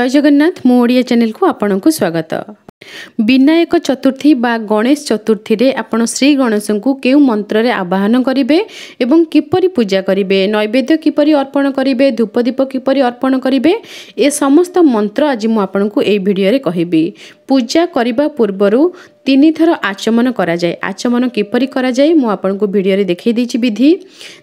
ଜୟ ଜଗନ୍ନାଥ ମୁଁ ଓଡ଼ିଆ ଚ୍ୟାନେଲକୁ ଆପଣଙ୍କୁ ସ୍ୱାଗତ ବିନାୟକ ଚତୁର୍ଥୀ ବା ଗଣେଶ ଚତୁର୍ଥୀରେ ଆପଣ ଶ୍ରୀ ଗଣେଶଙ୍କୁ କେଉଁ ମନ୍ତ୍ରରେ ଆବାହନ କରିବେ ଏବଂ କିପରି ପୂଜା କରିବେ ନୈବେଦ୍ୟ କିପରି ଅର୍ପଣ କରିବେ ଧୂପଦୀପ କିପରି ଅର୍ପଣ କରିବେ ଏ ସମସ୍ତ ମନ୍ତ୍ର ଆଜି ମୁଁ ଆପଣଙ୍କୁ ଏହି ଭିଡ଼ିଓରେ କହିବି ପୂଜା କରିବା ପୂର୍ବରୁ তিনিথর আচমন କରାଯାଏ ଆଚମନ କିପରି କରାଯାଏ ମୁଁ ଆପଣଙ୍କୁ ଭିଡ଼ିଓରେ ଦେଖାଇ ଦେଇଛି ବିଧି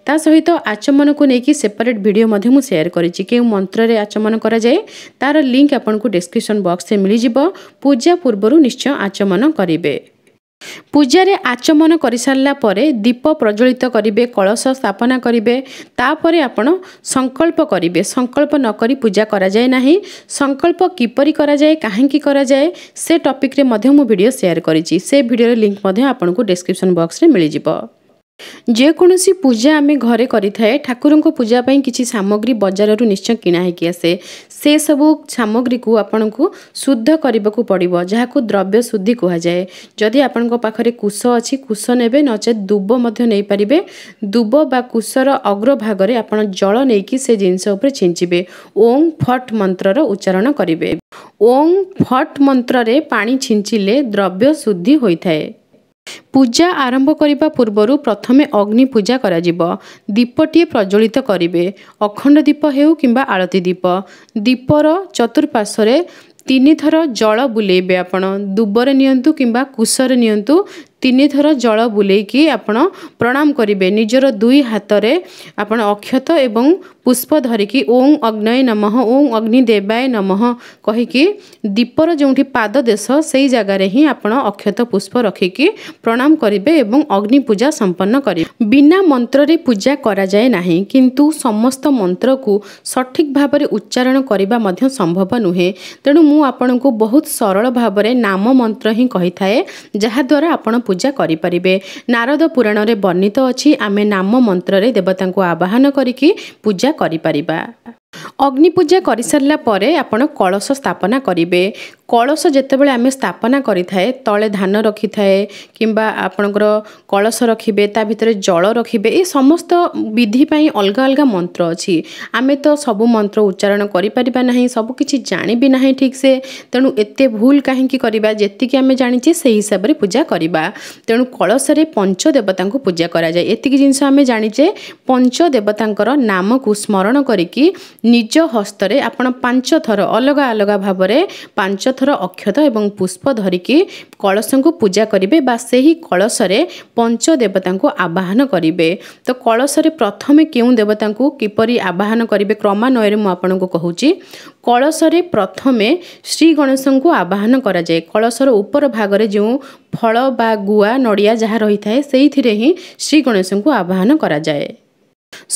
ତା ସହିତ ଆଚମନକୁ ନେଇକି ସେପାରେଟ୍ ଭିଡ଼ିଓ ମଧ୍ୟ ମୁଁ ସେୟାର କରିଛି କେଉଁ ମନ୍ତ୍ରରେ ଆଚମନ କରାଯାଏ ତା'ର ଲିଙ୍କ୍ ଆପଣଙ୍କୁ ଡେସ୍କ୍ରିପସନ୍ ବକ୍ସରେ ମିଳିଯିବ ପୂଜା ପୂର୍ବରୁ ନିଶ୍ଚୟ ଆଚମନ କରିବେ ପୂଜାରେ ଆଚମନ କରିସାରିଲା ପରେ ଦୀପ ପ୍ରଜ୍ୱଳିତ କରିବେ କଳସ ସ୍ଥାପନା କରିବେ ତାପରେ ଆପଣ ସଂକଳ୍ପ କରିବେ ସଂକଳ୍ପ ନ କରି ପୂଜା କରାଯାଏ ନାହିଁ ସଂକଳ୍ପ କିପରି କରାଯାଏ କାହିଁକି କରାଯାଏ ସେ ଟପିକ୍ରେ ମଧ୍ୟ ମୁଁ ଭିଡ଼ିଓ ସେୟାର କରିଛି ସେ ଭିଡ଼ିଓର ଲିଙ୍କ ମଧ୍ୟ ଆପଣଙ୍କୁ ଡେସ୍କ୍ରିପସନ୍ ବକ୍ସରେ ମିଳିଯିବ ଯେକୌଣସି ପୂଜା ଆମେ ଘରେ କରିଥାଏ ଠାକୁରଙ୍କ ପୂଜା ପାଇଁ କିଛି ସାମଗ୍ରୀ ବଜାରରୁ ନିଶ୍ଚୟ କିଣା ହେଇକି ଆସେ ସେସବୁ ସାମଗ୍ରୀକୁ ଆପଣଙ୍କୁ ଶୁଦ୍ଧ କରିବାକୁ ପଡ଼ିବ ଯାହାକୁ ଦ୍ରବ୍ୟ ଶୁଦ୍ଧି କୁହାଯାଏ ଯଦି ଆପଣଙ୍କ ପାଖରେ କୁଶ ଅଛି କୁଶ ନେବେ ନଚେତ୍ ଦୁବ ମଧ୍ୟ ନେଇପାରିବେ ଦୁବ ବା କୁଶର ଅଗ୍ରଭାଗରେ ଆପଣ ଜଳ ନେଇକି ସେ ଜିନିଷ ଉପରେ ଛିଞ୍ଚିବେ ଓଂ ଫଟ୍ ମନ୍ତ୍ରର ଉଚ୍ଚାରଣ କରିବେ ଓଂ ଫଟ୍ ମନ୍ତ୍ରରେ ପାଣି ଛିଞ୍ଚିଲେ ଦ୍ରବ୍ୟ ଶୁଦ୍ଧି ହୋଇଥାଏ ପୂଜା ଆରମ୍ଭ କରିବା ପୂର୍ବରୁ ପ୍ରଥମେ ଅଗ୍ନି ପୂଜା କରାଯିବ ଦୀପଟିଏ ପ୍ରଜ୍ୱଳିତ କରିବେ ଅଖଣ୍ଡ ଦୀପ ହେଉ କିମ୍ବା ଆଳତୀ ଦୀପ ଦୀପର ଚତୁଃପାର୍ଶ୍ୱରେ ତିନିଥର ଜଳ ବୁଲେଇବେ ଆପଣ ଦୁବରେ ନିଅନ୍ତୁ କିମ୍ବା କୁଶରେ ନିଅନ୍ତୁ ତିନିଥର ଜଳ ବୁଲେଇକି ଆପଣ ପ୍ରଣାମ କରିବେ ନିଜର ଦୁଇ ହାତରେ ଆପଣ ଅକ୍ଷତ ଏବଂ ପୁଷ୍ପ ଧରିକି ଓଂ ଅଗ୍ନୟ ନମଃ ଓଂ ଅଗ୍ନିଦେବାୟ ନମଃ କହିକି ଦୀପର ଯେଉଁଠି ପାଦ ଦେଶ ସେଇ ଜାଗାରେ ହିଁ ଆପଣ ଅକ୍ଷତ ପୁଷ୍ପ ରଖିକି ପ୍ରଣାମ କରିବେ ଏବଂ ଅଗ୍ନି ପୂଜା ସମ୍ପନ୍ନ କରିବେ ବିନା ମନ୍ତ୍ରରେ ପୂଜା କରାଯାଏ ନାହିଁ କିନ୍ତୁ ସମସ୍ତ ମନ୍ତ୍ରକୁ ସଠିକ୍ ଭାବରେ ଉଚ୍ଚାରଣ କରିବା ମଧ୍ୟ ସମ୍ଭବ ନୁହେଁ ତେଣୁ ମୁଁ ଆପଣଙ୍କୁ ବହୁତ ସରଳ ଭାବରେ ନାମ ମନ୍ତ୍ର ହିଁ କହିଥାଏ ଯାହାଦ୍ୱାରା ଆପଣ ପୂଜା କରିପାରିବେ ନାରଦ ପୁରାଣରେ ବର୍ଣ୍ଣିତ ଅଛି ଆମେ ନାମ ମନ୍ତ୍ରରେ ଦେବତାଙ୍କୁ ଆବାହନ କରିକି ପୂଜା କରିପାରିବା ଅଗ୍ନି ପୂଜା କରିସାରିଲା ପରେ ଆପଣ କଳସ ସ୍ଥାପନା କରିବେ কলস যেতবে আমি স্থাপনা করে থাকে তলে ধান রখি থাকে কিংবা আপনার কলস রখবে তা ভিতরে জল রখবে এই সমস্ত বিধিপ্রাই অলগা অলগা মন্ত্র অছি আমি তো সবু মন্ত্র উচ্চারণ করে পারা না কিছু জাঁবি না ঠিকসে তেমন এত ভুল কাহি করা যেত আমি জাঁচি সেই হিসাবে পূজা করা তেমন কলসরে পঞ্চদেবতা পূজা করা যায় এত জিনিস আমি জাঁচে পঞ্চদেবতা নাম কু স্মরণ করি নিজ হস্তরে আপনার পাঁচ থর অলগা অলগা ভাবে পাঁচ ଥର ଅକ୍ଷତ ଏବଂ ପୁଷ୍ପ ଧରିକି କଳସଙ୍କୁ ପୂଜା କରିବେ ବା ସେହି କଳସରେ ପଞ୍ଚଦେବତାଙ୍କୁ ଆବାହନ କରିବେ ତ କଳସରେ ପ୍ରଥମେ କେଉଁ ଦେବତାଙ୍କୁ କିପରି ଆବାହନ କରିବେ କ୍ରମାନ୍ୱୟରେ ମୁଁ ଆପଣଙ୍କୁ କହୁଛି କଳସରେ ପ୍ରଥମେ ଶ୍ରୀ ଗଣେଶଙ୍କୁ ଆବାହନ କରାଯାଏ କଳସର ଉପର ଭାଗରେ ଯେଉଁ ଫଳ ବା ଗୁଆ ନଡ଼ିଆ ଯାହା ରହିଥାଏ ସେଇଥିରେ ହିଁ ଶ୍ରୀ ଗଣେଶଙ୍କୁ ଆବାହନ କରାଯାଏ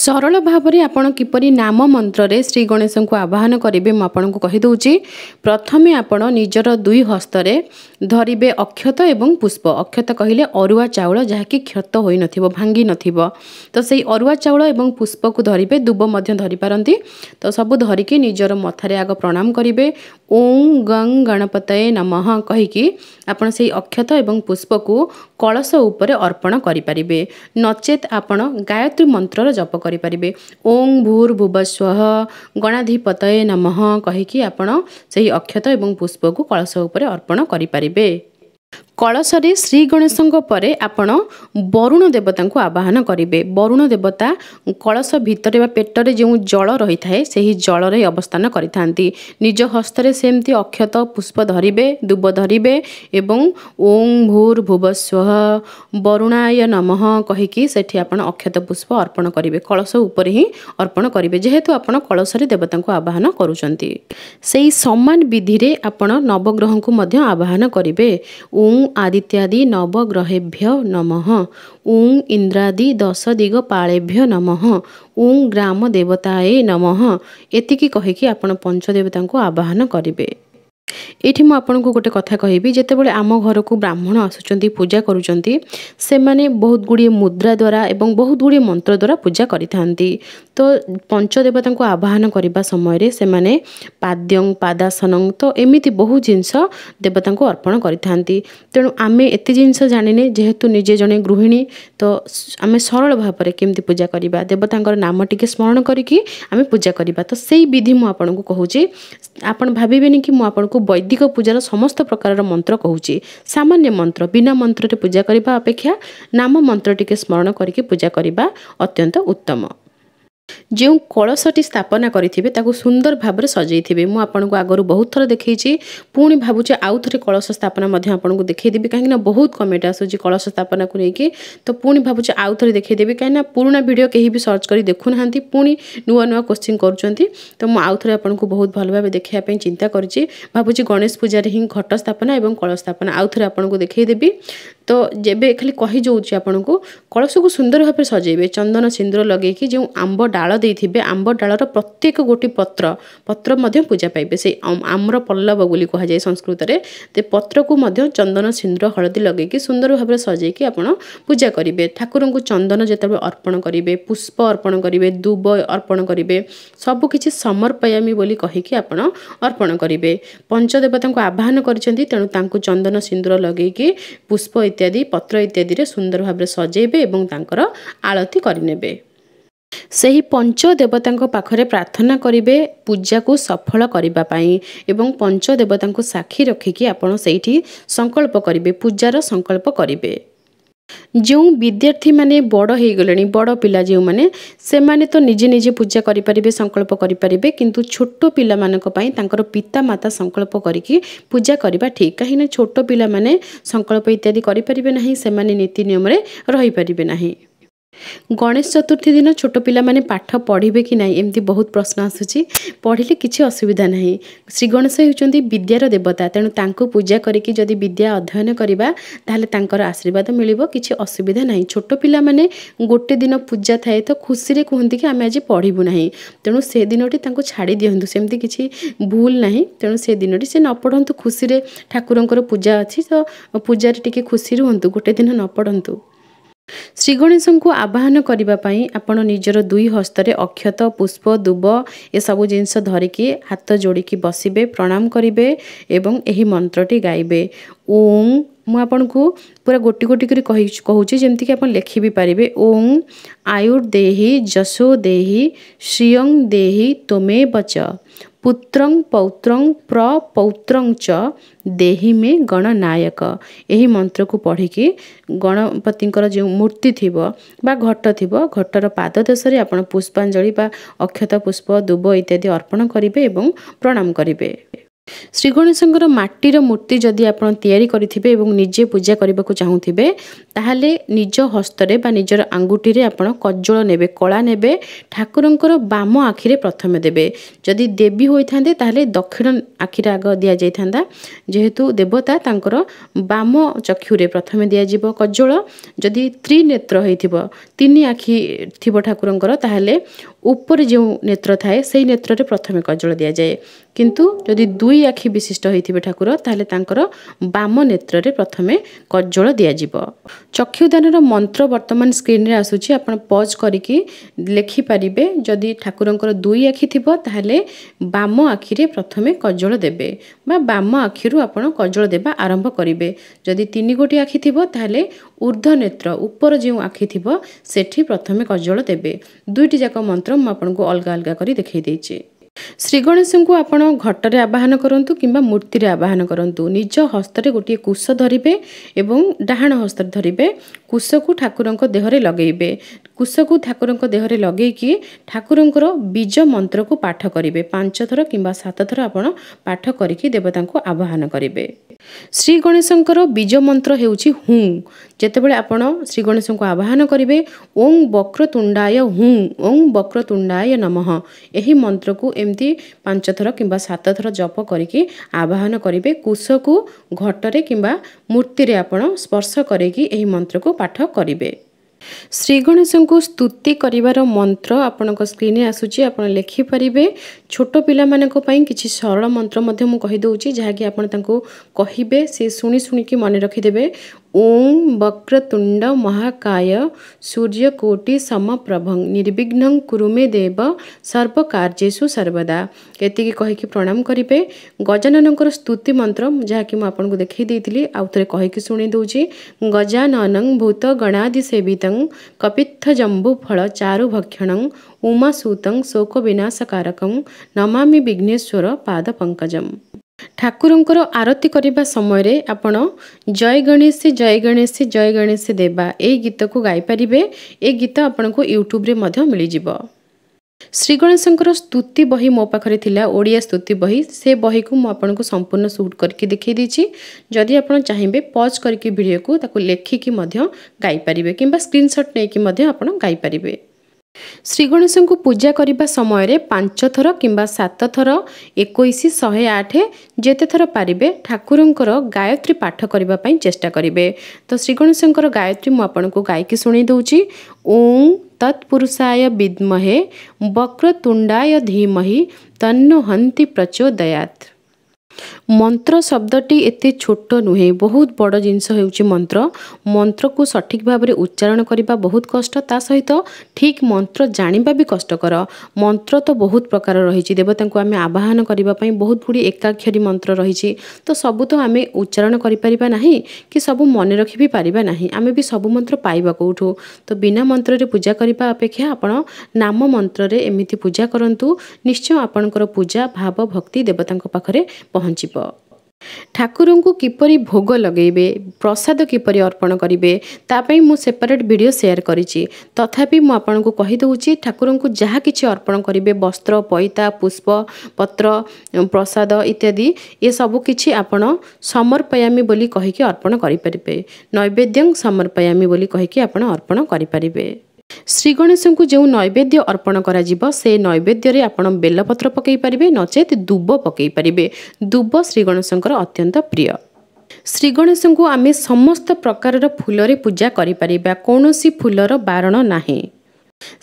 ସରଳ ଭାବରେ ଆପଣ କିପରି ନାମ ମନ୍ତ୍ରରେ ଶ୍ରୀ ଗଣେଶଙ୍କୁ ଆବାହନ କରିବେ ମୁଁ ଆପଣଙ୍କୁ କହିଦେଉଛି ପ୍ରଥମେ ଆପଣ ନିଜର ଦୁଇ ହସ୍ତରେ ଧରିବେ ଅକ୍ଷତ ଏବଂ ପୁଷ୍ପ ଅକ୍ଷତ କହିଲେ ଅରୁଆ ଚାଉଳ ଯାହାକି କ୍ଷତ ହୋଇନଥିବ ଭାଙ୍ଗିନଥିବ ତ ସେଇ ଅରୁଆ ଚାଉଳ ଏବଂ ପୁଷ୍ପକୁ ଧରିବେ ଦୁବ ମଧ୍ୟ ଧରିପାରନ୍ତି ତ ସବୁ ଧରିକି ନିଜର ମଥାରେ ଆଗ ପ୍ରଣାମ କରିବେ ଓଁ ଗଙ୍ଗ ଗଣପତୟ ନମ କହିକି ଆପଣ ସେହି ଅକ୍ଷତ ଏବଂ ପୁଷ୍ପକୁ କଳସ ଉପରେ ଅର୍ପଣ କରିପାରିବେ ନଚେତ ଆପଣ ଗାୟତ୍ରୀ ମନ୍ତ୍ରର ଜପ କରିପାରିବେ ଓଂ ଭୂର୍ ଭୁବସ୍ୱ ଗଣାଧିପତୟ ନମଃ କହିକି ଆପଣ ସେହି ଅକ୍ଷତ ଏବଂ ପୁଷ୍ପକୁ କଳସ ଉପରେ ଅର୍ପଣ କରିପାରିବେ କଳସରେ ଶ୍ରୀ ଗଣେଶଙ୍କ ପରେ ଆପଣ ବରୁଣ ଦେବତାଙ୍କୁ ଆବାହନ କରିବେ ବରୁଣ ଦେବତା କଳସ ଭିତରେ ବା ପେଟରେ ଯେଉଁ ଜଳ ରହିଥାଏ ସେହି ଜଳରେ ଅବସ୍ଥାନ କରିଥାନ୍ତି ନିଜ ହସ୍ତରେ ସେମିତି ଅକ୍ଷତ ପୁଷ୍ପ ଧରିବେ ଦୁବ ଧରିବେ ଏବଂ ଓଂ ଭୂର୍ ଭୁବସ୍ୱ ବରୁଣାୟ ନମଃ କହିକି ସେଠି ଆପଣ ଅକ୍ଷତ ପୁଷ୍ପ ଅର୍ପଣ କରିବେ କଳସ ଉପରେ ହିଁ ଅର୍ପଣ କରିବେ ଯେହେତୁ ଆପଣ କଳସରେ ଦେବତାଙ୍କୁ ଆବାହନ କରୁଛନ୍ତି ସେହି ସମାନ ବିଧିରେ ଆପଣ ନବଗ୍ରହଙ୍କୁ ମଧ୍ୟ ଆବାହନ କରିବେ ଉଁ ଆଦିତ୍ୟାଦି ନବ ଗ୍ରହେଭ୍ୟ ନମଃ ଉଂ ଇନ୍ଦ୍ରାଦି ଦଶ ଦିଗ ପାଳେଭ୍ୟ ନମଃ ଉଂ ଗ୍ରାମ ଦେବତାଏ ନମଃ ଏତିକି କହିକି ଆପଣ ପଞ୍ଚଦେବତାଙ୍କୁ ଆବାହନ କରିବେ ଏଇଠି ମୁଁ ଆପଣଙ୍କୁ ଗୋଟେ କଥା କହିବି ଯେତେବେଳେ ଆମ ଘରକୁ ବ୍ରାହ୍ମଣ ଆସୁଛନ୍ତି ପୂଜା କରୁଛନ୍ତି ସେମାନେ ବହୁତ ଗୁଡ଼ିଏ ମୁଦ୍ରା ଦ୍ୱାରା ଏବଂ ବହୁତ ଗୁଡ଼ିଏ ମନ୍ତ୍ର ଦ୍ୱାରା ପୂଜା କରିଥାନ୍ତି ତ ପଞ୍ଚଦେବତାଙ୍କୁ ଆବାହନ କରିବା ସମୟରେ ସେମାନେ ପାଦ୍ୟଂ ପାଦାସନଂ ତ ଏମିତି ବହୁ ଜିନିଷ ଦେବତାଙ୍କୁ ଅର୍ପଣ କରିଥାନ୍ତି ତେଣୁ ଆମେ ଏତେ ଜିନିଷ ଜାଣିନେ ଯେହେତୁ ନିଜେ ଜଣେ ଗୃହିଣୀ ତ ଆମେ ସରଳ ଭାବରେ କେମିତି ପୂଜା କରିବା ଦେବତାଙ୍କର ନାମ ଟିକେ ସ୍ମରଣ କରିକି ଆମେ ପୂଜା କରିବା ତ ସେଇ ବିଧି ମୁଁ ଆପଣଙ୍କୁ କହୁଛି ଆପଣ ଭାବିବେନି କି ମୁଁ ଆପଣଙ୍କୁ ବୈଦିକ ପୂଜାର ସମସ୍ତ ପ୍ରକାରର ମନ୍ତ୍ର କହୁଛି ସାମାନ୍ୟ ମନ୍ତ୍ର ବିନା ମନ୍ତ୍ରରେ ପୂଜା କରିବା ଅପେକ୍ଷା ନାମ ମନ୍ତ୍ର ଟିକେ ସ୍ମରଣ କରିକି ପୂଜା କରିବା ଅତ୍ୟନ୍ତ ଉତ୍ତମ ଯେଉଁ କଳସଟି ସ୍ଥାପନା କରିଥିବେ ତାକୁ ସୁନ୍ଦର ଭାବରେ ସଜେଇଥିବେ ମୁଁ ଆପଣଙ୍କୁ ଆଗରୁ ବହୁତ ଥର ଦେଖେଇଛି ପୁଣି ଭାବୁଛି ଆଉ ଥରେ କଳସ ସ୍ଥାପନା ମଧ୍ୟ ଆପଣଙ୍କୁ ଦେଖେଇଦେବି କାହିଁକିନା ବହୁତ କମେଣ୍ଟ ଆସୁଛି କଳସ ସ୍ଥାପନାକୁ ନେଇକି ତ ପୁଣି ଭାବୁଛି ଆଉ ଥରେ ଦେଖେଇଦେବି କାହିଁକିନା ପୁରୁଣା ଭିଡ଼ିଓ କେହି ବି ସର୍ଚ୍ଚ କରି ଦେଖୁନାହାନ୍ତି ପୁଣି ନୂଆ ନୂଆ କୋଶ୍ଚିନ୍ କରୁଛନ୍ତି ତ ମୁଁ ଆଉ ଥରେ ଆପଣଙ୍କୁ ବହୁତ ଭଲ ଭାବେ ଦେଖେଇବା ପାଇଁ ଚିନ୍ତା କରିଛି ଭାବୁଛି ଗଣେଶ ପୂଜାରେ ହିଁ ଘଟ ସ୍ଥାପନା ଏବଂ କଳ ସ୍ଥାପନା ଆଉ ଥରେ ଆପଣଙ୍କୁ ଦେଖେଇଦେବି ତ ଯେବେ ଖାଲି କହିଯାଉଛି ଆପଣଙ୍କୁ କଳସକୁ ସୁନ୍ଦର ଭାବରେ ସଜେଇବେ ଚନ୍ଦନ ସିନ୍ଦୁର ଲଗେଇକି ଯେଉଁ ଆମ୍ବ ଡା ଡାଳ ଦେଇଥିବେ ଆମ୍ବ ଡାଳର ପ୍ରତ୍ୟେକ ଗୋଟି ପତ୍ର ପତ୍ର ମଧ୍ୟ ପୂଜା ପାଇବେ ସେ ଆମ୍ର ପଲ୍ଲବ ବୋଲି କୁହାଯାଏ ସଂସ୍କୃତରେ ସେ ପତ୍ରକୁ ମଧ୍ୟ ଚନ୍ଦନ ସିନ୍ଦୁର ହଳଦୀ ଲଗାଇକି ସୁନ୍ଦର ଭାବରେ ସଜେଇକି ଆପଣ ପୂଜା କରିବେ ଠାକୁରଙ୍କୁ ଚନ୍ଦନ ଯେତେବେଳେ ଅର୍ପଣ କରିବେ ପୁଷ୍ପ ଅର୍ପଣ କରିବେ ଦୁବ ଅର୍ପଣ କରିବେ ସବୁକିଛି ସମର୍ପୟାମୀ ବୋଲି କହିକି ଆପଣ ଅର୍ପଣ କରିବେ ପଞ୍ଚଦେବତାଙ୍କୁ ଆବାହନ କରିଛନ୍ତି ତେଣୁ ତାଙ୍କୁ ଚନ୍ଦନ ସିନ୍ଦୁର ଲଗେଇକି ପୁଷ୍ପ ଇତ୍ୟାଦି ପତ୍ର ଇତ୍ୟାଦିରେ ସୁନ୍ଦର ଭାବରେ ସଜେଇବେ ଏବଂ ତାଙ୍କର ଆଳତି କରିନେବେ ସେହି ପଞ୍ଚ ଦେବତାଙ୍କ ପାଖରେ ପ୍ରାର୍ଥନା କରିବେ ପୂଜାକୁ ସଫଳ କରିବା ପାଇଁ ଏବଂ ପଞ୍ଚ ଦେବତାଙ୍କୁ ସାକ୍ଷୀ ରଖିକି ଆପଣ ସେଇଠି ସଂକଳ୍ପ କରିବେ ପୂଜାର ସଂକଳ୍ପ କରିବେ ଯେଉଁ ବିଦ୍ୟାର୍ଥୀମାନେ ବଡ଼ ହୋଇଗଲେଣି ବଡ଼ ପିଲା ଯେଉଁମାନେ ସେମାନେ ତ ନିଜେ ନିଜେ ପୂଜା କରିପାରିବେ ସଂକଳ୍ପ କରିପାରିବେ କିନ୍ତୁ ଛୋଟ ପିଲାମାନଙ୍କ ପାଇଁ ତାଙ୍କର ପିତାମାତା ସଂକଳ୍ପ କରିକି ପୂଜା କରିବା ଠିକ୍ କାହିଁକିନା ଛୋଟ ପିଲାମାନେ ସଂକଳ୍ପ ଇତ୍ୟାଦି କରିପାରିବେ ନାହିଁ ସେମାନେ ନୀତି ନିୟମରେ ରହିପାରିବେ ନାହିଁ ଗଣେଶ ଚତୁର୍ଥୀ ଦିନ ଛୋଟ ପିଲାମାନେ ପାଠ ପଢ଼ିବେ କି ନାହିଁ ଏମିତି ବହୁତ ପ୍ରଶ୍ନ ଆସୁଛି ପଢ଼ିଲେ କିଛି ଅସୁବିଧା ନାହିଁ ଶ୍ରୀ ଗଣେଶ ହେଉଛନ୍ତି ବିଦ୍ୟାର ଦେବତା ତେଣୁ ତାଙ୍କୁ ପୂଜା କରିକି ଯଦି ବିଦ୍ୟା ଅଧ୍ୟୟନ କରିବା ତାହେଲେ ତାଙ୍କର ଆଶୀର୍ବାଦ ମିଳିବ କିଛି ଅସୁବିଧା ନାହିଁ ଛୋଟ ପିଲାମାନେ ଗୋଟେ ଦିନ ପୂଜା ଥାଏ ତ ଖୁସିରେ କୁହନ୍ତି କି ଆମେ ଆଜି ପଢ଼ିବୁ ନାହିଁ ତେଣୁ ସେ ଦିନଟି ତାଙ୍କୁ ଛାଡ଼ି ଦିଅନ୍ତୁ ସେମିତି କିଛି ଭୁଲ ନାହିଁ ତେଣୁ ସେ ଦିନଟି ସେ ନ ପଢ଼ନ୍ତୁ ଖୁସିରେ ଠାକୁରଙ୍କର ପୂଜା ଅଛି ତ ପୂଜାରେ ଟିକେ ଖୁସି ରୁହନ୍ତୁ ଗୋଟେ ଦିନ ନ ପଢ଼ନ୍ତୁ ଶ୍ରୀଗଣେଶଙ୍କୁ ଆବାହନ କରିବା ପାଇଁ ଆପଣ ନିଜର ଦୁଇ ହସ୍ତରେ ଅକ୍ଷତ ପୁଷ୍ପ ଦୁବ ଏସବୁ ଜିନିଷ ଧରିକି ହାତ ଯୋଡ଼ିକି ବସିବେ ପ୍ରଣାମ କରିବେ ଏବଂ ଏହି ମନ୍ତ୍ରଟି ଗାଇବେ ଓଁ ମୁଁ ଆପଣଙ୍କୁ ପୁରା ଗୋଟି ଗୋଟି କରି କହୁଛି ଯେମିତିକି ଆପଣ ଲେଖି ବି ପାରିବେ ଓଁ ଆୟୁର୍ ଦେହି ଯଶୋ ଦେହି ଶ୍ରିୟଂ ଦେହି ତୁମେ ବଚ ପୁତ୍ରଂ ପୌତ୍ରଂ ପ୍ରପୌତ୍ରଂ ଚ ଦେହି ମେ ଗଣନାୟକ ଏହି ମନ୍ତ୍ରକୁ ପଢ଼ିକି ଗଣପତିଙ୍କର ଯେଉଁ ମୂର୍ତ୍ତି ଥିବ ବା ଘଟ ଥିବ ଘଟର ପାଦ ଦେଶରେ ଆପଣ ପୁଷ୍ପାଞ୍ଜଳି ବା ଅକ୍ଷତ ପୁଷ୍ପ ଦୁବ ଇତ୍ୟାଦି ଅର୍ପଣ କରିବେ ଏବଂ ପ୍ରଣାମ କରିବେ ଶ୍ରୀଗଣେଶଙ୍କର ମାଟିର ମୂର୍ତ୍ତି ଯଦି ଆପଣ ତିଆରି କରିଥିବେ ଏବଂ ନିଜେ ପୂଜା କରିବାକୁ ଚାହୁଁଥିବେ ତାହେଲେ ନିଜ ହସ୍ତରେ ବା ନିଜର ଆଙ୍ଗୁଠିରେ ଆପଣ କଜଳ ନେବେ କଳା ନେବେ ଠାକୁରଙ୍କର ବାମ ଆଖିରେ ପ୍ରଥମେ ଦେବେ ଯଦି ଦେବୀ ହୋଇଥାନ୍ତେ ତାହେଲେ ଦକ୍ଷିଣ ଆଖିରେ ଆଗ ଦିଆଯାଇଥାନ୍ତା ଯେହେତୁ ଦେବତା ତାଙ୍କର ବାମ ଚକ୍ଷୁରେ ପ୍ରଥମେ ଦିଆଯିବ କଜଳ ଯଦି ତ୍ରିନେତ୍ର ହେଇଥିବ ତିନି ଆଖି ଥିବ ଠାକୁରଙ୍କର ତାହେଲେ ଉପରେ ଯେଉଁ ନେତ୍ର ଥାଏ ସେଇ ନେତ୍ରରେ ପ୍ରଥମେ କଜଳ ଦିଆଯାଏ কিন্তু যদি দুই আখি বিশিষ্ট ହୋଇଥିବେ ଠାକୁର ତାହେଲେ ତାଙ୍କର ବାମ ନେତ୍ରରେ ପ୍ରଥମେ କଜ୍ଜଳ ଦିଆଯିବ ଚକ୍ଷୁଦାନର ମନ୍ତ୍ର ବର୍ତ୍ତମାନ ସ୍କ୍ରିନ୍ରେ ଆସୁଛି ଆପଣ ପଜ୍ କରିକି ଲେଖିପାରିବେ ଯଦି ଠାକୁରଙ୍କର ଦୁଇ ଆଖି ଥିବ ତାହେଲେ ବାମ ଆଖିରେ ପ୍ରଥମେ କଜ୍ଜଳ ଦେବେ ବା ବାମ ଆଖିରୁ ଆପଣ କଜ୍ଜଳ ଦେବା ଆରମ୍ଭ କରିବେ ଯଦି ତିନି ଗୋଟି ଆଖି ଥିବ ତାହେଲେ ଉର୍ଦ୍ଧ୍ୱ ନେତ୍ର ଉପର ଯେଉଁ ଆଖି ଥିବ ସେଠି ପ୍ରଥମେ କଜ୍ଜଳ ଦେବେ ଦୁଇଟି ଯାକ ମନ୍ତ୍ର ମୁଁ ଆପଣଙ୍କୁ ଅଲଗା ଅଲଗା କରି ଦେଖାଇ ଦେଇଛି ଶ୍ରୀ ଗଣେଶଙ୍କୁ ଆପଣ ଘଟରେ ଆବାହନ କରନ୍ତୁ କିମ୍ବା ମୂର୍ତ୍ତିରେ ଆବାହନ କରନ୍ତୁ ନିଜ ହସ୍ତରେ ଗୋଟିଏ କୁଶ ଧରିବେ ଏବଂ ଡାହାଣ ହସ୍ତରେ ଧରିବେ କୁଶକୁ ଠାକୁରଙ୍କ ଦେହରେ ଲଗେଇବେ କୁଶକୁ ଠାକୁରଙ୍କ ଦେହରେ ଲଗେଇକି ଠାକୁରଙ୍କର ବୀଜ ମନ୍ତ୍ରକୁ ପାଠ କରିବେ ପାଞ୍ଚ ଥର କିମ୍ବା ସାତ ଥର ଆପଣ ପାଠ କରିକି ଦେବତାଙ୍କୁ ଆବାହନ କରିବେ ଶ୍ରୀ ଗଣେଶଙ୍କର ବୀଜ ମନ୍ତ୍ର ହେଉଛି ହୁଁ ଯେତେବେଳେ ଆପଣ ଶ୍ରୀ ଗଣେଶଙ୍କୁ ଆବାହନ କରିବେ ଓଂ ବକ୍ରତୁଣ୍ଡାୟ ହୁଁ ଓଂ ବକ୍ରତୁଣ୍ଡାୟ ନମଃ ଏହି ମନ୍ତ୍ରକୁ ଏମିତି ପାଞ୍ଚ ଥର କିମ୍ବା ସାତ ଥର ଜପ କରିକି ଆବାହନ କରିବେ କୁଶକୁ ଘଟରେ କିମ୍ବା ମୂର୍ତ୍ତିରେ ଆପଣ ସ୍ପର୍ଶ କରିକି ଏହି ମନ୍ତ୍ରକୁ ପାଠ କରିବେ ଶ୍ରୀ ଗଣେଶଙ୍କୁ ସ୍ତୁତି କରିବାର ମନ୍ତ୍ର ଆପଣଙ୍କ ସ୍କ୍ରିନ୍ରେ ଆସୁଛି ଆପଣ ଲେଖିପାରିବେ ଛୋଟ ପିଲାମାନଙ୍କ ପାଇଁ କିଛି ସରଳ ମନ୍ତ୍ର ମଧ୍ୟ ମୁଁ କହିଦେଉଛି ଯାହାକି ଆପଣ ତାଙ୍କୁ କହିବେ ସେ ଶୁଣି ଶୁଣିକି ମନେ ରଖିଦେବେ ओम वक्रतुण्ड महाकाय सूर्यकोटि कोटि समप्रभङ निर्विघ् कुरुमे देव सर्वकार्येषु सर्वदा यतिकिको प्रणाम गजाननको स्तुति मन्त्र जहाँकि म आउ थरे देखि सुणि शुणदेऊि गजानङ भूत कपित्थ जम्बु फल चारु उमा सूतङ शोक विनाशकारकङ नमामि विघ्नेश्वर पाद पङ्कज ଠାକୁରଙ୍କର ଆରତୀ କରିବା ସମୟରେ ଆପଣ ଜୟ ଗଣେଶ ଜୟ ଗଣେଶ ଜୟ ଗଣେଶ ଦେବା ଏହି ଗୀତକୁ ଗାଇପାରିବେ ଏ ଗୀତ ଆପଣଙ୍କୁ ୟୁଟ୍ୟୁବରେ ମଧ୍ୟ ମିଳିଯିବ ଶ୍ରୀ ଗଣେଶଙ୍କର ସ୍ତୁତି ବହି ମୋ ପାଖରେ ଥିଲା ଓଡ଼ିଆ ସ୍ତୁତି ବହି ସେ ବହିକୁ ମୁଁ ଆପଣଙ୍କୁ ସମ୍ପୂର୍ଣ୍ଣ ସୁଟ୍ କରିକି ଦେଖାଇ ଦେଇଛି ଯଦି ଆପଣ ଚାହିଁବେ ପଜ୍ କରିକି ଭିଡ଼ିଓକୁ ତାକୁ ଲେଖିକି ମଧ୍ୟ ଗାଇପାରିବେ କିମ୍ବା ସ୍କ୍ରିନ୍ସଟ୍ ନେଇକି ମଧ୍ୟ ଆପଣ ଗାଇପାରିବେ ଶ୍ରୀଗଣେଶଙ୍କୁ ପୂଜା କରିବା ସମୟରେ ପାଞ୍ଚ ଥର କିମ୍ବା ସାତ ଥର ଏକୋଇଶ ଶହେ ଆଠ ଯେତେ ଥର ପାରିବେ ଠାକୁରଙ୍କର ଗାୟତ୍ରୀ ପାଠ କରିବା ପାଇଁ ଚେଷ୍ଟା କରିବେ ତ ଶ୍ରୀଗଣେଶଙ୍କର ଗାୟତ୍ରୀ ମୁଁ ଆପଣଙ୍କୁ ଗାଇକି ଶୁଣେଇ ଦେଉଛି ଓଂ ତତ୍ପୁରୁଷାୟ ବିଦ୍ମହେ ବକ୍ରତୁଣ୍ଡାୟ ଧିମହି ତନ୍ନୁହନ୍ତି ପ୍ରଚୋଦୟାତ୍ ମନ୍ତ୍ର ଶବ୍ଦଟି ଏତେ ଛୋଟ ନୁହେଁ ବହୁତ ବଡ଼ ଜିନିଷ ହେଉଛି ମନ୍ତ୍ର ମନ୍ତ୍ରକୁ ସଠିକ୍ ଭାବରେ ଉଚ୍ଚାରଣ କରିବା ବହୁତ କଷ୍ଟ ତା ସହିତ ଠିକ୍ ମନ୍ତ୍ର ଜାଣିବା ବି କଷ୍ଟକର ମନ୍ତ୍ର ତ ବହୁତ ପ୍ରକାର ରହିଛି ଦେବତାଙ୍କୁ ଆମେ ଆବାହନ କରିବା ପାଇଁ ବହୁତ ଗୁଡ଼ିଏ ଏକାକ୍ଷରୀ ମନ୍ତ୍ର ରହିଛି ତ ସବୁ ତ ଆମେ ଉଚ୍ଚାରଣ କରିପାରିବା ନାହିଁ କି ସବୁ ମନେ ରଖି ବି ପାରିବା ନାହିଁ ଆମେ ବି ସବୁ ମନ୍ତ୍ର ପାଇବା କେଉଁଠୁ ତ ବିନା ମନ୍ତ୍ରରେ ପୂଜା କରିବା ଅପେକ୍ଷା ଆପଣ ନାମ ମନ୍ତ୍ରରେ ଏମିତି ପୂଜା କରନ୍ତୁ ନିଶ୍ଚୟ ଆପଣଙ୍କର ପୂଜା ଭାବ ଭକ୍ତି ଦେବତାଙ୍କ ପାଖରେ ପହଞ୍ଚିବ ଠାକୁରଙ୍କୁ କିପରି ଭୋଗ ଲଗେଇବେ ପ୍ରସାଦ କିପରି ଅର୍ପଣ କରିବେ ତା ପାଇଁ ମୁଁ ସେପାରେଟ୍ ଭିଡ଼ିଓ ସେୟାର କରିଛି ତଥାପି ମୁଁ ଆପଣଙ୍କୁ କହିଦେଉଛି ଠାକୁରଙ୍କୁ ଯାହା କିଛି ଅର୍ପଣ କରିବେ ବସ୍ତ୍ର ପଇତା ପୁଷ୍ପ ପତ୍ର ପ୍ରସାଦ ଇତ୍ୟାଦି ଏସବୁ କିଛି ଆପଣ ସମର୍ପୟାମୀ ବୋଲି କହିକି ଅର୍ପଣ କରିପାରିବେ ନୈବେଦ୍ୟ ସମର୍ପୟାମୀ ବୋଲି କହିକି ଆପଣ ଅର୍ପଣ କରିପାରିବେ ଶ୍ରୀ ଗଣେଶଙ୍କୁ ଯେଉଁ ନୈବେଦ୍ୟ ଅର୍ପଣ କରାଯିବ ସେ ନୈବେଦ୍ୟରେ ଆପଣ ବେଲପତ୍ର ପକାଇ ପାରିବେ ନଚେତ ଦୁବ ପକାଇ ପାରିବେ ଦୁବ ଶ୍ରୀ ଗଣେଶଙ୍କର ଅତ୍ୟନ୍ତ ପ୍ରିୟ ଶ୍ରୀ ଗଣେଶଙ୍କୁ ଆମେ ସମସ୍ତ ପ୍ରକାରର ଫୁଲରେ ପୂଜା କରିପାରିବା କୌଣସି ଫୁଲର ବାରଣ ନାହିଁ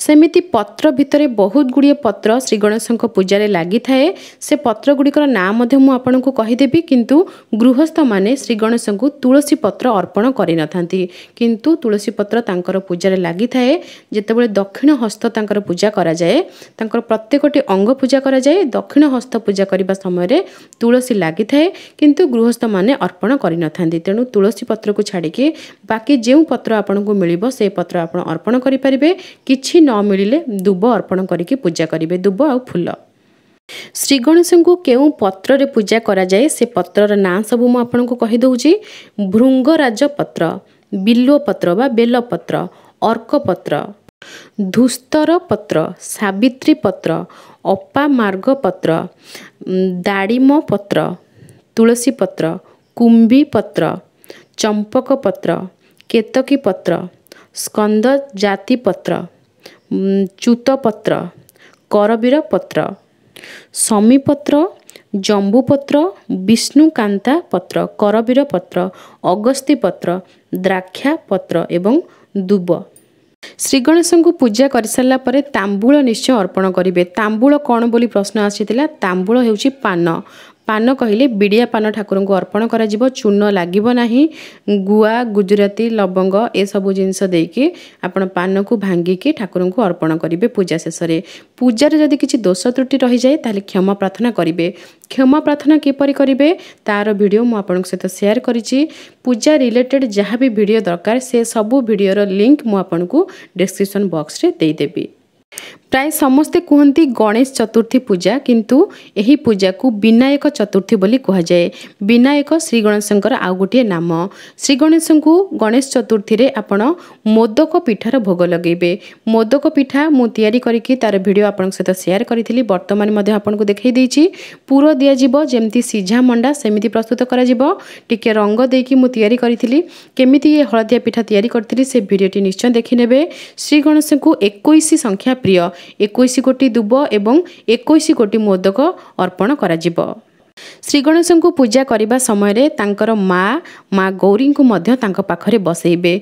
ସେମିତି ପତ୍ର ଭିତରେ ବହୁତ ଗୁଡ଼ିଏ ପତ୍ର ଶ୍ରୀଗଣେଶଙ୍କ ପୂଜାରେ ଲାଗିଥାଏ ସେ ପତ୍ର ଗୁଡ଼ିକର ନାଁ ମଧ୍ୟ ମୁଁ ଆପଣଙ୍କୁ କହିଦେବି କିନ୍ତୁ ଗୃହସ୍ଥମାନେ ଶ୍ରୀଗଣେଶଙ୍କୁ ତୁଳସୀ ପତ୍ର ଅର୍ପଣ କରିନଥାନ୍ତି କିନ୍ତୁ ତୁଳସୀ ପତ୍ର ତାଙ୍କର ପୂଜାରେ ଲାଗିଥାଏ ଯେତେବେଳେ ଦକ୍ଷିଣ ହସ୍ତ ତାଙ୍କର ପୂଜା କରାଯାଏ ତାଙ୍କର ପ୍ରତ୍ୟେକଟି ଅଙ୍ଗ ପୂଜା କରାଯାଏ ଦକ୍ଷିଣ ହସ୍ତ ପୂଜା କରିବା ସମୟରେ ତୁଳସୀ ଲାଗିଥାଏ କିନ୍ତୁ ଗୃହସ୍ଥମାନେ ଅର୍ପଣ କରିନଥାନ୍ତି ତେଣୁ ତୁଳସୀ ପତ୍ରକୁ ଛାଡ଼ିକି ବାକି ଯେଉଁ ପତ୍ର ଆପଣଙ୍କୁ ମିଳିବ ସେ ପତ୍ର ଆପଣ ଅର୍ପଣ କରିପାରିବେ କିଛି କିଛି ନ ମିଳିଲେ ଦୁବ ଅର୍ପଣ କରିକି ପୂଜା କରିବେ ଦୁବ ଆଉ ଫୁଲ ଶ୍ରୀ ଗଣେଶଙ୍କୁ କେଉଁ ପତ୍ରରେ ପୂଜା କରାଯାଏ ସେ ପତ୍ରର ନାଁ ସବୁ ମୁଁ ଆପଣଙ୍କୁ କହିଦେଉଛି ଭୃଙ୍ଗରାଜ ପତ୍ର ବିଲ୍ୱପତ୍ର ବା ବେଲପତ୍ର ଅର୍କପତ୍ର ଧୂସ୍ତର ପତ୍ର ସାବିତ୍ରୀ ପତ୍ର ଅପାମାର୍ଗ ପତ୍ର ଦାଡ଼ିମ ପତ୍ର ତୁଳସୀ ପତ୍ର କୁମ୍ଭୀ ପତ୍ର ଚମ୍ପକ ପତ୍ର କେତକୀ ପତ୍ର ସ୍କନ୍ଦ ଜାତି ପତ୍ର ଚ୍ୟୁତ ପତ୍ର କରବୀର ପତ୍ର ସମୀପତ୍ର ଜମ୍ବୁପତ୍ର ବିଷ୍ଣୁକାନ୍ତା ପତ୍ର କରବୀର ପତ୍ର ଅଗସ୍ତି ପତ୍ର ଦ୍ରାକ୍ଷା ପତ୍ର ଏବଂ ଦୁବ ଶ୍ରୀ ଗଣେଶଙ୍କୁ ପୂଜା କରିସାରିଲା ପରେ ତାମ୍ବୁଳ ନିଶ୍ଚୟ ଅର୍ପଣ କରିବେ ତାମ୍ବୁଳ କ'ଣ ବୋଲି ପ୍ରଶ୍ନ ଆସିଥିଲା ତାମ୍ବୁଳ ହେଉଛି ପାନ ପାନ କହିଲେ ବିଡ଼ିଆ ପାନ ଠାକୁରଙ୍କୁ ଅର୍ପଣ କରାଯିବ ଚୂନ ଲାଗିବ ନାହିଁ ଗୁଆ ଗୁଜୁରାତି ଲବଙ୍ଗ ଏସବୁ ଜିନିଷ ଦେଇକି ଆପଣ ପାନକୁ ଭାଙ୍ଗିକି ଠାକୁରଙ୍କୁ ଅର୍ପଣ କରିବେ ପୂଜା ଶେଷରେ ପୂଜାରେ ଯଦି କିଛି ଦୋଷ ତ୍ରୁଟି ରହିଯାଏ ତାହେଲେ କ୍ଷମା ପ୍ରାର୍ଥନା କରିବେ କ୍ଷମା ପ୍ରାର୍ଥନା କିପରି କରିବେ ତା'ର ଭିଡ଼ିଓ ମୁଁ ଆପଣଙ୍କ ସହିତ ସେୟାର କରିଛି ପୂଜା ରିଲେଟେଡ୍ ଯାହା ବି ଭିଡ଼ିଓ ଦରକାର ସେ ସବୁ ଭିଡ଼ିଓର ଲିଙ୍କ୍ ମୁଁ ଆପଣଙ୍କୁ ଡେସ୍କ୍ରିପସନ୍ ବକ୍ସରେ ଦେଇଦେବି ପ୍ରାୟ ସମସ୍ତେ କୁହନ୍ତି ଗଣେଶ ଚତୁର୍ଥୀ ପୂଜା କିନ୍ତୁ ଏହି ପୂଜାକୁ ବିନାୟକ ଚତୁର୍ଥୀ ବୋଲି କୁହାଯାଏ ବିନାୟକ ଶ୍ରୀ ଗଣେଶଙ୍କର ଆଉ ଗୋଟିଏ ନାମ ଶ୍ରୀ ଗଣେଶଙ୍କୁ ଗଣେଶ ଚତୁର୍ଥୀରେ ଆପଣ ମୋଦକ ପିଠାର ଭୋଗ ଲଗାଇବେ ମୋଦକ ପିଠା ମୁଁ ତିଆରି କରିକି ତା'ର ଭିଡ଼ିଓ ଆପଣଙ୍କ ସହିତ ସେୟାର କରିଥିଲି ବର୍ତ୍ତମାନ ମଧ୍ୟ ଆପଣଙ୍କୁ ଦେଖାଇ ଦେଇଛି ପୁର ଦିଆଯିବ ଯେମିତି ସିଝା ମଣ୍ଡା ସେମିତି ପ୍ରସ୍ତୁତ କରାଯିବ ଟିକିଏ ରଙ୍ଗ ଦେଇକି ମୁଁ ତିଆରି କରିଥିଲି କେମିତି ଏ ହଳଦିଆ ପିଠା ତିଆରି କରିଥିଲି ସେ ଭିଡ଼ିଓଟି ନିଶ୍ଚୟ ଦେଖିନେବେ ଶ୍ରୀ ଗଣେଶଙ୍କୁ ଏକୋଇଶ ସଂଖ୍ୟା ପ୍ରିୟ ଏକୋଇଶ କୋଟି ଦୁବ ଏବଂ ଏକୋଇଶ କୋଟି ମୋଦକ ଅର୍ପଣ କରାଯିବ ଶ୍ରୀଗଣେଶଙ୍କୁ ପୂଜା କରିବା ସମୟରେ ତାଙ୍କର ମା ମା ଗୌରୀଙ୍କୁ ମଧ୍ୟ ତାଙ୍କ ପାଖରେ ବସେଇବେ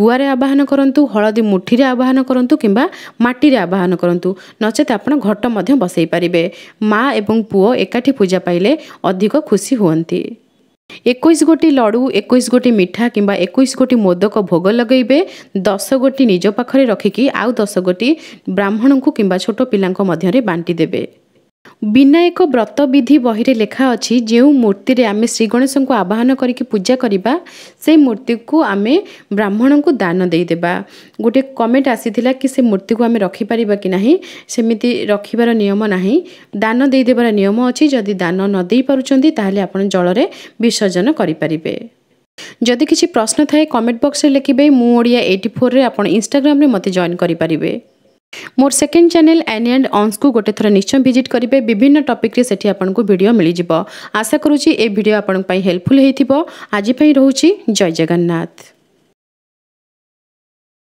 ଗୁଆରେ ଆବାହନ କରନ୍ତୁ ହଳଦୀ ମୁଠିରେ ଆବାହନ କରନ୍ତୁ କିମ୍ବା ମାଟିରେ ଆବାହନ କରନ୍ତୁ ନଚେତ ଆପଣ ଘଟ ମଧ୍ୟ ବସେଇ ପାରିବେ ମା ଏବଂ ପୁଅ ଏକାଠି ପୂଜା ପାଇଲେ ଅଧିକ ଖୁସି ହୁଅନ୍ତି ଏକୋଇଶ ଗୋଟି ଲଡ଼ୁ ଏକୋଇଶ ଗୋଟି ମିଠା କିମ୍ବା ଏକୋଇଶ ଗୋଟି ମୋଦକ ଭୋଗ ଲଗାଇବେ ଦଶ ଗୋଟି ନିଜ ପାଖରେ ରଖିକି ଆଉ ଦଶ ଗୋଟି ବ୍ରାହ୍ମଣଙ୍କୁ କିମ୍ବା ଛୋଟ ପିଲାଙ୍କ ମଧ୍ୟରେ ବାଣ୍ଟିଦେବେ ବିନାୟକ ବ୍ରତ ବିଧି ବହିରେ ଲେଖା ଅଛି ଯେଉଁ ମୂର୍ତ୍ତିରେ ଆମେ ଶ୍ରୀଗଣେଶଙ୍କୁ ଆବାହନ କରିକି ପୂଜା କରିବା ସେ ମୂର୍ତ୍ତିକୁ ଆମେ ବ୍ରାହ୍ମଣଙ୍କୁ ଦାନ ଦେଇଦେବା ଗୋଟିଏ କମେଣ୍ଟ ଆସିଥିଲା କି ସେ ମୂର୍ତ୍ତିକୁ ଆମେ ରଖିପାରିବା କି ନାହିଁ ସେମିତି ରଖିବାର ନିୟମ ନାହିଁ ଦାନ ଦେଇଦେବାର ନିୟମ ଅଛି ଯଦି ଦାନ ନ ଦେଇପାରୁଛନ୍ତି ତାହେଲେ ଆପଣ ଜଳରେ ବିସର୍ଜନ କରିପାରିବେ ଯଦି କିଛି ପ୍ରଶ୍ନ ଥାଏ କମେଣ୍ଟ ବକ୍ସରେ ଲେଖିବେ ମୁଁ ଓଡ଼ିଆ ଏଇଟି ଫୋର୍ରେ ଆପଣ ଇନଷ୍ଟାଗ୍ରାମରେ ମୋତେ ଜଏନ୍ କରିପାରିବେ मोर सेकेंड चैनल एनी एंड अन्स को गोटे थर निश्चय भिजिट करेंगे विभिन्न टपिक्रे आपको भिड मिल जाव आशा करुच्ची ए भिड आपण हेल्पफुल आजपाई आज रोचे जय जगन्नाथ